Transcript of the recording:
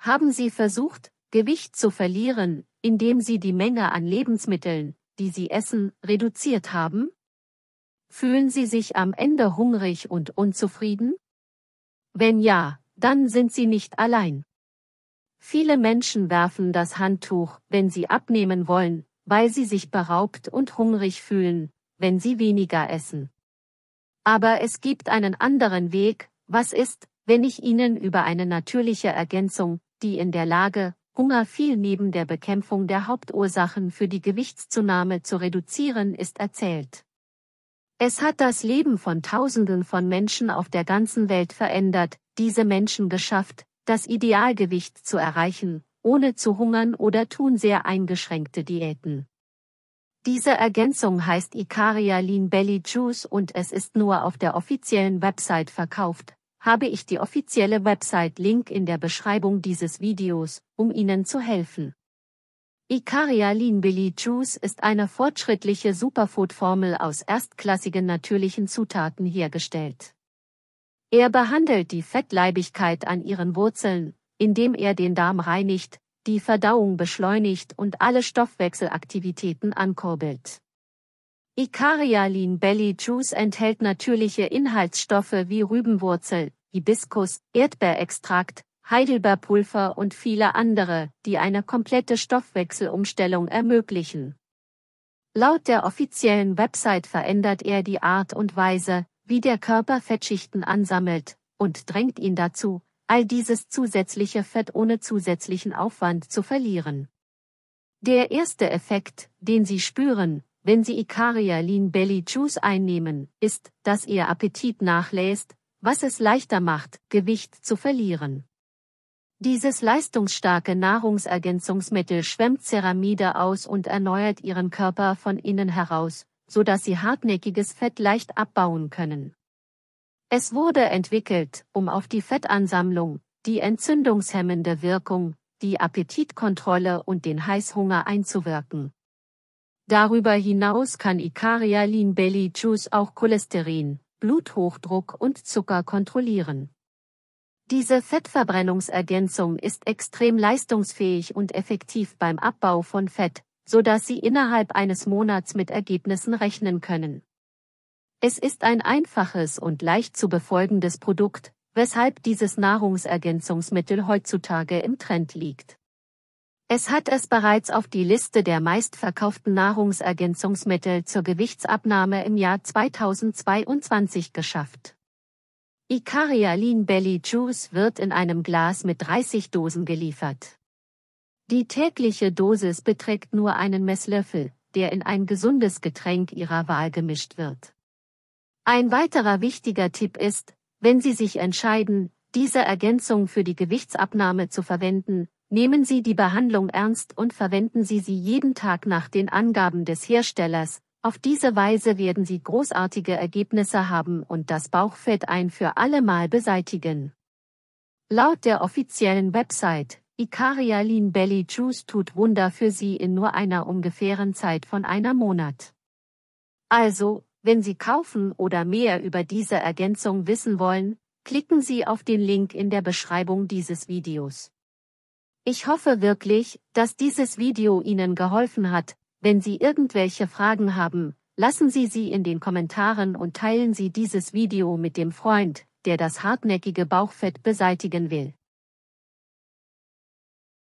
haben sie versucht, Gewicht zu verlieren, indem sie die Menge an Lebensmitteln, die sie essen, reduziert haben? Fühlen sie sich am Ende hungrig und unzufrieden? Wenn ja, dann sind sie nicht allein. Viele Menschen werfen das Handtuch, wenn sie abnehmen wollen, weil sie sich beraubt und hungrig fühlen, wenn sie weniger essen. Aber es gibt einen anderen Weg, was ist, wenn ich Ihnen über eine natürliche Ergänzung die in der Lage, Hunger viel neben der Bekämpfung der Hauptursachen für die Gewichtszunahme zu reduzieren ist, erzählt. Es hat das Leben von Tausenden von Menschen auf der ganzen Welt verändert, diese Menschen geschafft, das Idealgewicht zu erreichen, ohne zu hungern oder tun sehr eingeschränkte Diäten. Diese Ergänzung heißt Icaria Lean Belly Juice und es ist nur auf der offiziellen Website verkauft, habe ich die offizielle Website-Link in der Beschreibung dieses Videos, um Ihnen zu helfen. Icaria Billy Juice ist eine fortschrittliche Superfood-Formel aus erstklassigen natürlichen Zutaten hergestellt. Er behandelt die Fettleibigkeit an ihren Wurzeln, indem er den Darm reinigt, die Verdauung beschleunigt und alle Stoffwechselaktivitäten ankurbelt. Icarialin Belly Juice enthält natürliche Inhaltsstoffe wie Rübenwurzel, Hibiskus, Erdbeerextrakt, Heidelbeerpulver und viele andere, die eine komplette Stoffwechselumstellung ermöglichen. Laut der offiziellen Website verändert er die Art und Weise, wie der Körper Fettschichten ansammelt, und drängt ihn dazu, all dieses zusätzliche Fett ohne zusätzlichen Aufwand zu verlieren. Der erste Effekt, den Sie spüren, wenn Sie Ikaria Lean Belly Juice einnehmen, ist, dass Ihr Appetit nachlässt, was es leichter macht, Gewicht zu verlieren. Dieses leistungsstarke Nahrungsergänzungsmittel schwemmt Ceramide aus und erneuert Ihren Körper von innen heraus, so dass Sie hartnäckiges Fett leicht abbauen können. Es wurde entwickelt, um auf die Fettansammlung, die entzündungshemmende Wirkung, die Appetitkontrolle und den Heißhunger einzuwirken. Darüber hinaus kann Icaria Lean Belly Juice auch Cholesterin, Bluthochdruck und Zucker kontrollieren. Diese Fettverbrennungsergänzung ist extrem leistungsfähig und effektiv beim Abbau von Fett, so dass Sie innerhalb eines Monats mit Ergebnissen rechnen können. Es ist ein einfaches und leicht zu befolgendes Produkt, weshalb dieses Nahrungsergänzungsmittel heutzutage im Trend liegt. Es hat es bereits auf die Liste der meistverkauften Nahrungsergänzungsmittel zur Gewichtsabnahme im Jahr 2022 geschafft. Icaria Lean Belly Juice wird in einem Glas mit 30 Dosen geliefert. Die tägliche Dosis beträgt nur einen Messlöffel, der in ein gesundes Getränk Ihrer Wahl gemischt wird. Ein weiterer wichtiger Tipp ist, wenn Sie sich entscheiden, diese Ergänzung für die Gewichtsabnahme zu verwenden, Nehmen Sie die Behandlung ernst und verwenden Sie sie jeden Tag nach den Angaben des Herstellers. Auf diese Weise werden Sie großartige Ergebnisse haben und das Bauchfett ein für allemal beseitigen. Laut der offiziellen Website, Icaria Lean Belly Juice tut Wunder für Sie in nur einer ungefähren Zeit von einer Monat. Also, wenn Sie kaufen oder mehr über diese Ergänzung wissen wollen, klicken Sie auf den Link in der Beschreibung dieses Videos. Ich hoffe wirklich, dass dieses Video Ihnen geholfen hat. Wenn Sie irgendwelche Fragen haben, lassen Sie sie in den Kommentaren und teilen Sie dieses Video mit dem Freund, der das hartnäckige Bauchfett beseitigen will.